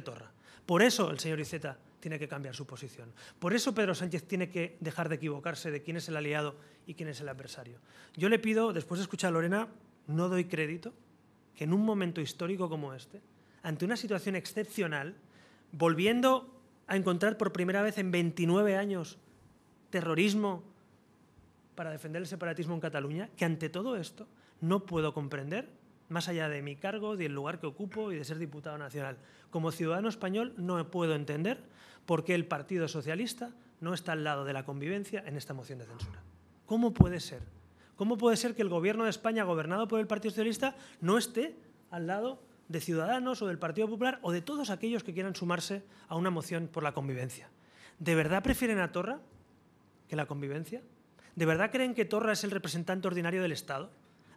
Torra. Por eso el señor Iceta tiene que cambiar su posición. Por eso Pedro Sánchez tiene que dejar de equivocarse de quién es el aliado y quién es el adversario. Yo le pido, después de escuchar a Lorena, no doy crédito que en un momento histórico como este, ante una situación excepcional, volviendo a encontrar por primera vez en 29 años terrorismo para defender el separatismo en Cataluña, que ante todo esto no puedo comprender más allá de mi cargo, del lugar que ocupo y de ser diputado nacional. Como ciudadano español no puedo entender por qué el Partido Socialista no está al lado de la convivencia en esta moción de censura. ¿Cómo puede ser? ¿Cómo puede ser que el Gobierno de España, gobernado por el Partido Socialista, no esté al lado de Ciudadanos o del Partido Popular o de todos aquellos que quieran sumarse a una moción por la convivencia? ¿De verdad prefieren a Torra que la convivencia? ¿De verdad creen que Torra es el representante ordinario del Estado?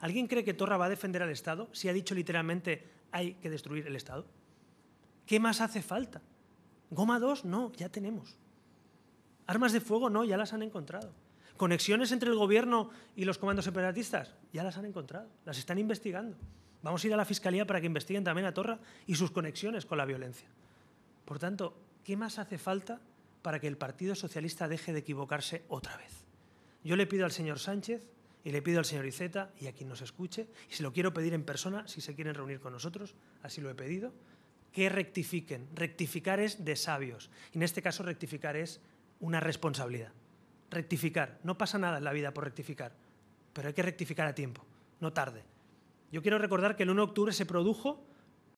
¿Alguien cree que Torra va a defender al Estado si ha dicho literalmente hay que destruir el Estado? ¿Qué más hace falta? Goma 2, no, ya tenemos. Armas de fuego, no, ya las han encontrado. Conexiones entre el gobierno y los comandos separatistas, ya las han encontrado, las están investigando. Vamos a ir a la Fiscalía para que investiguen también a Torra y sus conexiones con la violencia. Por tanto, ¿qué más hace falta para que el Partido Socialista deje de equivocarse otra vez? Yo le pido al señor Sánchez y le pido al señor Iceta y a quien nos escuche, y se lo quiero pedir en persona, si se quieren reunir con nosotros, así lo he pedido, que rectifiquen. Rectificar es de sabios. Y en este caso rectificar es una responsabilidad. Rectificar. No pasa nada en la vida por rectificar, pero hay que rectificar a tiempo, no tarde. Yo quiero recordar que el 1 de octubre se produjo